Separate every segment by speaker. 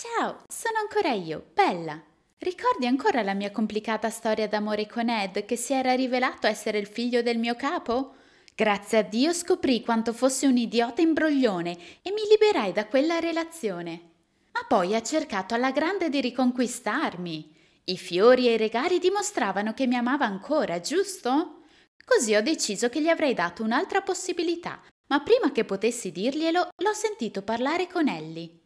Speaker 1: Ciao, sono ancora io, Bella. Ricordi ancora la mia complicata storia d'amore con Ed che si era rivelato essere il figlio del mio capo? Grazie a Dio scoprì quanto fosse un idiota imbroglione e mi liberai da quella relazione. Ma poi ha cercato alla grande di riconquistarmi. I fiori e i regali dimostravano che mi amava ancora, giusto? Così ho deciso che gli avrei dato un'altra possibilità, ma prima che potessi dirglielo l'ho sentito parlare con Ellie.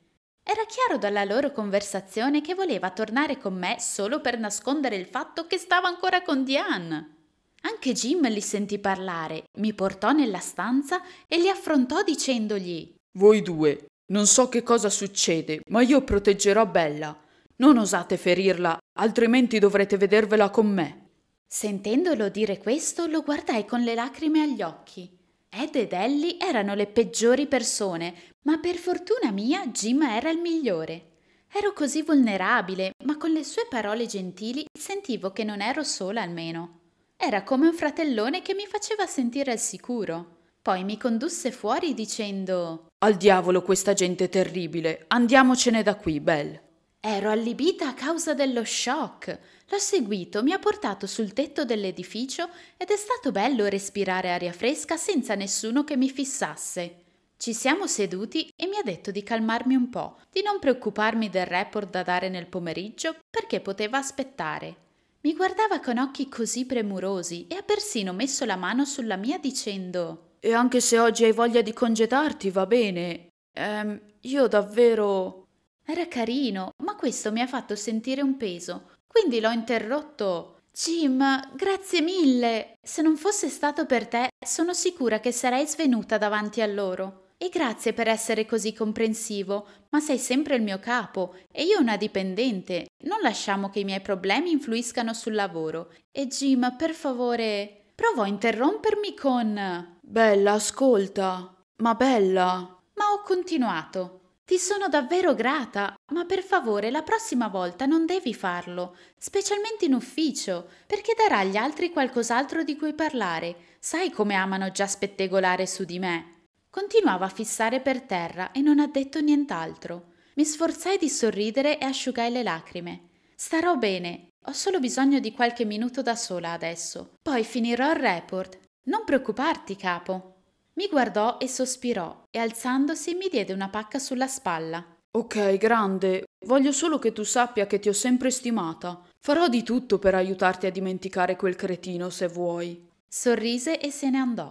Speaker 1: Era chiaro dalla loro conversazione che voleva tornare con me solo per nascondere il fatto che stava ancora con Diane. Anche Jim li sentì parlare, mi portò nella stanza e li affrontò dicendogli Voi due, non so che cosa succede, ma io proteggerò Bella. Non osate ferirla, altrimenti dovrete vedervela con me. Sentendolo dire questo, lo guardai con le lacrime agli occhi. Ed ed Ellie erano le peggiori persone, ma per fortuna mia Jim era il migliore. Ero così vulnerabile, ma con le sue parole gentili sentivo che non ero sola almeno. Era come un fratellone che mi faceva sentire al sicuro. Poi mi condusse fuori dicendo Al diavolo questa gente terribile, andiamocene da qui, Belle. Ero allibita a causa dello shock. L'ho seguito, mi ha portato sul tetto dell'edificio ed è stato bello respirare aria fresca senza nessuno che mi fissasse. Ci siamo seduti e mi ha detto di calmarmi un po', di non preoccuparmi del report da dare nel pomeriggio perché poteva aspettare. Mi guardava con occhi così premurosi e ha persino messo la mano sulla mia dicendo E anche se oggi hai voglia di congedarti, va bene. Ehm, io davvero... Era carino, ma questo mi ha fatto sentire un peso, quindi l'ho interrotto. Jim, grazie mille! Se non fosse stato per te, sono sicura che sarei svenuta davanti a loro. E grazie per essere così comprensivo, ma sei sempre il mio capo e io una dipendente. Non lasciamo che i miei problemi influiscano sul lavoro. E Jim, per favore, provo a interrompermi con... Bella, ascolta. Ma bella. Ma ho continuato. Ti sono davvero grata, ma per favore la prossima volta non devi farlo, specialmente in ufficio, perché darà agli altri qualcos'altro di cui parlare. Sai come amano già spettegolare su di me. Continuava a fissare per terra e non ha detto nient'altro. Mi sforzai di sorridere e asciugai le lacrime. Starò bene, ho solo bisogno di qualche minuto da sola adesso. Poi finirò il report. Non preoccuparti, capo. Mi guardò e sospirò e alzandosi mi diede una pacca sulla spalla. Ok, grande, voglio solo che tu sappia che ti ho sempre stimata. Farò di tutto per aiutarti a dimenticare quel cretino se vuoi. Sorrise e se ne andò.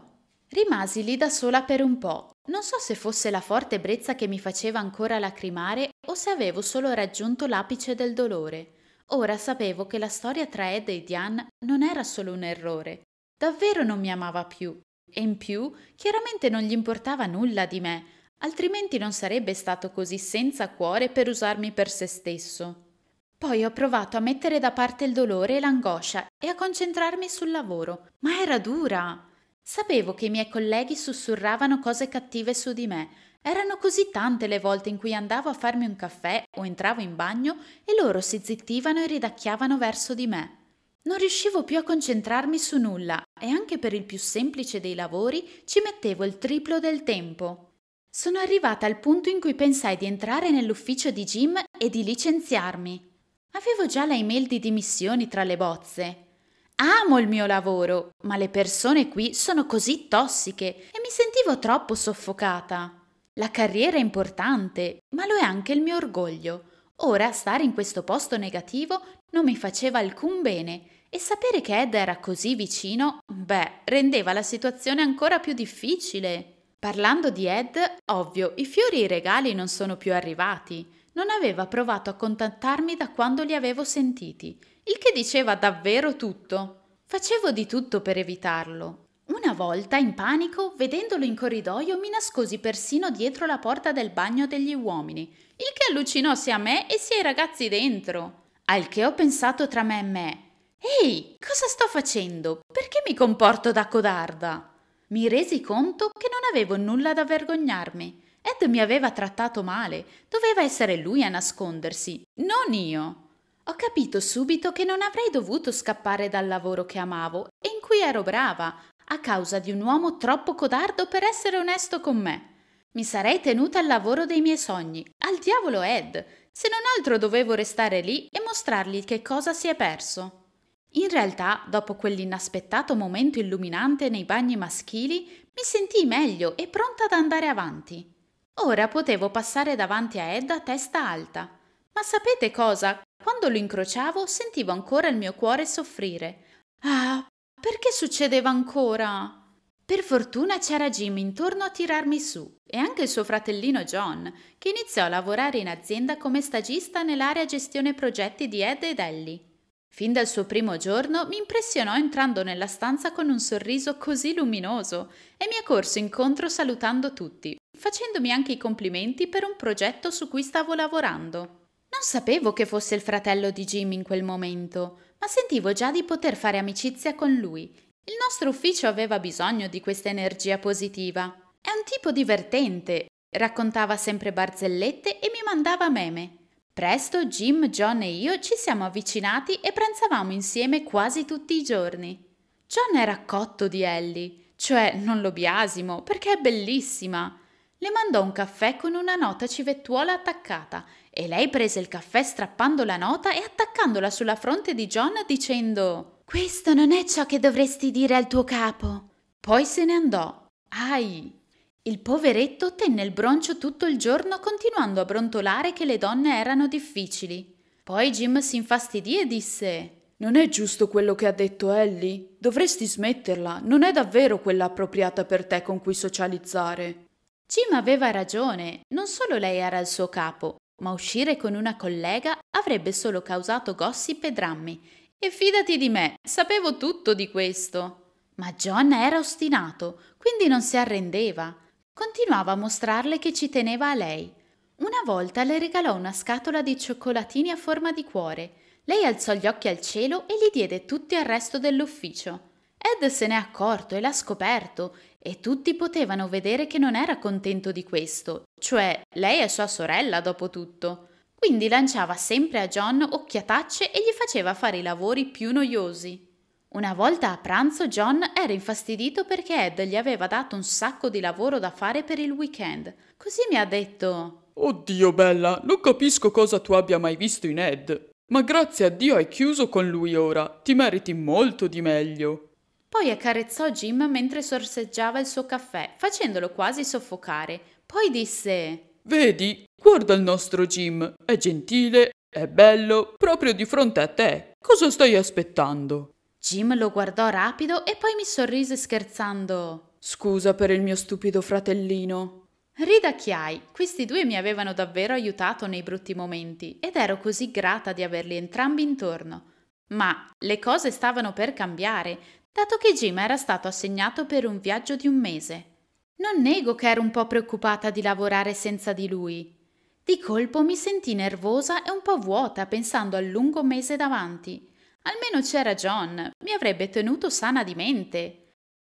Speaker 1: Rimasi lì da sola per un po'. Non so se fosse la forte ebbrezza che mi faceva ancora lacrimare o se avevo solo raggiunto l'apice del dolore. Ora sapevo che la storia tra Ed e Diane non era solo un errore. Davvero non mi amava più. E in più, chiaramente non gli importava nulla di me, altrimenti non sarebbe stato così senza cuore per usarmi per se stesso. Poi ho provato a mettere da parte il dolore e l'angoscia e a concentrarmi sul lavoro, ma era dura. Sapevo che i miei colleghi sussurravano cose cattive su di me. Erano così tante le volte in cui andavo a farmi un caffè o entravo in bagno e loro si zittivano e ridacchiavano verso di me. Non riuscivo più a concentrarmi su nulla e anche per il più semplice dei lavori ci mettevo il triplo del tempo. Sono arrivata al punto in cui pensai di entrare nell'ufficio di Jim e di licenziarmi. Avevo già la email di dimissioni tra le bozze. Amo il mio lavoro, ma le persone qui sono così tossiche e mi sentivo troppo soffocata. La carriera è importante, ma lo è anche il mio orgoglio Ora stare in questo posto negativo non mi faceva alcun bene e sapere che Ed era così vicino, beh, rendeva la situazione ancora più difficile. Parlando di Ed, ovvio, i fiori e i regali non sono più arrivati. Non aveva provato a contattarmi da quando li avevo sentiti, il che diceva davvero tutto. Facevo di tutto per evitarlo. Una volta, in panico, vedendolo in corridoio, mi nascosi persino dietro la porta del bagno degli uomini, il che allucinò sia a me e sia i ragazzi dentro. Al che ho pensato tra me e me. Ehi, cosa sto facendo? Perché mi comporto da codarda? Mi resi conto che non avevo nulla da vergognarmi. Ed mi aveva trattato male, doveva essere lui a nascondersi, non io. Ho capito subito che non avrei dovuto scappare dal lavoro che amavo e in cui ero brava, a causa di un uomo troppo codardo per essere onesto con me. Mi sarei tenuta al lavoro dei miei sogni, al diavolo Ed, se non altro dovevo restare lì e mostrargli che cosa si è perso. In realtà, dopo quell'inaspettato momento illuminante nei bagni maschili, mi sentii meglio e pronta ad andare avanti. Ora potevo passare davanti a Ed a testa alta. Ma sapete cosa? Quando lo incrociavo sentivo ancora il mio cuore soffrire. Ah, perché succedeva ancora? Per fortuna c'era Jim intorno a tirarmi su e anche il suo fratellino John, che iniziò a lavorare in azienda come stagista nell'area gestione progetti di Ed ed Ellie. Fin dal suo primo giorno mi impressionò entrando nella stanza con un sorriso così luminoso e mi è corso incontro salutando tutti, facendomi anche i complimenti per un progetto su cui stavo lavorando. Non sapevo che fosse il fratello di Jim in quel momento, ma sentivo già di poter fare amicizia con lui. Il nostro ufficio aveva bisogno di questa energia positiva. È un tipo divertente, raccontava sempre barzellette e mi mandava meme. Presto Jim, John e io ci siamo avvicinati e pranzavamo insieme quasi tutti i giorni. John era cotto di Ellie, cioè non lo biasimo perché è bellissima le mandò un caffè con una nota civettuola attaccata e lei prese il caffè strappando la nota e attaccandola sulla fronte di John dicendo Questo non è ciò che dovresti dire al tuo capo. Poi se ne andò. Ai! Il poveretto tenne il broncio tutto il giorno continuando a brontolare che le donne erano difficili. Poi Jim si infastidì e disse non è giusto quello che ha detto Ellie? Dovresti smetterla, non è davvero quella appropriata per te con cui socializzare. Jim aveva ragione, non solo lei era il suo capo, ma uscire con una collega avrebbe solo causato gossip e drammi. E fidati di me, sapevo tutto di questo. Ma John era ostinato, quindi non si arrendeva. Continuava a mostrarle che ci teneva a lei. Una volta le regalò una scatola di cioccolatini a forma di cuore. Lei alzò gli occhi al cielo e li diede tutti al resto dell'ufficio. Ed se n'è accorto e l'ha scoperto e tutti potevano vedere che non era contento di questo, cioè lei è sua sorella dopo tutto. Quindi lanciava sempre a John occhiatacce e gli faceva fare i lavori più noiosi. Una volta a pranzo John era infastidito perché Ed gli aveva dato un sacco di lavoro da fare per il weekend. Così mi ha detto: Oddio, Bella, non capisco cosa tu abbia mai visto in Ed. Ma grazie a Dio hai chiuso con lui ora, ti meriti molto di meglio. Poi accarezzò Jim mentre sorseggiava il suo caffè, facendolo quasi soffocare. Poi disse: Vedi, guarda il nostro Jim, è gentile, è bello, proprio di fronte a te. Cosa stai aspettando? Jim lo guardò rapido e poi mi sorrise scherzando. Scusa per il mio stupido fratellino. Ridacchiai, questi due mi avevano davvero aiutato nei brutti momenti ed ero così grata di averli entrambi intorno. Ma le cose stavano per cambiare, dato che Jim era stato assegnato per un viaggio di un mese. Non nego che ero un po' preoccupata di lavorare senza di lui. Di colpo mi sentii nervosa e un po' vuota pensando al lungo mese davanti. Almeno c'era John, mi avrebbe tenuto sana di mente.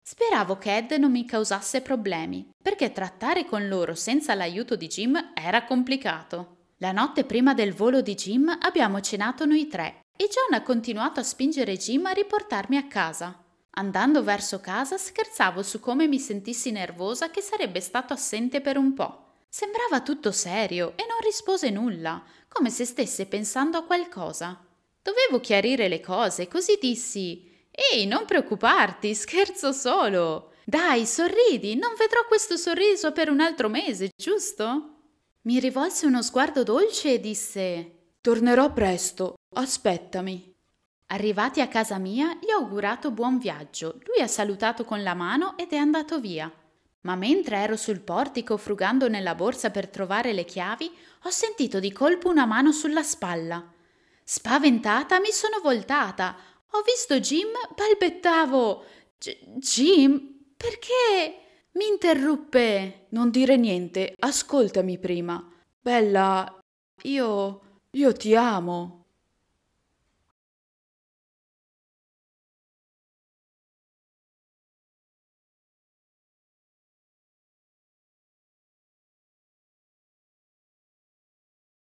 Speaker 1: Speravo che Ed non mi causasse problemi, perché trattare con loro senza l'aiuto di Jim era complicato. La notte prima del volo di Jim abbiamo cenato noi tre e John ha continuato a spingere Jim a riportarmi a casa. Andando verso casa scherzavo su come mi sentissi nervosa che sarebbe stato assente per un po'. Sembrava tutto serio e non rispose nulla, come se stesse pensando a qualcosa. Dovevo chiarire le cose, così dissi Ehi, non preoccuparti, scherzo solo. Dai, sorridi, non vedrò questo sorriso per un altro mese, giusto? Mi rivolse uno sguardo dolce e disse Tornerò presto, aspettami. Arrivati a casa mia, gli ho augurato buon viaggio, lui ha salutato con la mano ed è andato via. Ma mentre ero sul portico frugando nella borsa per trovare le chiavi, ho sentito di colpo una mano sulla spalla. Spaventata mi sono voltata. Ho visto Jim, balbettavo. G- Jim, perché? Mi interruppe. Non dire niente, ascoltami prima. Bella, io... io ti amo.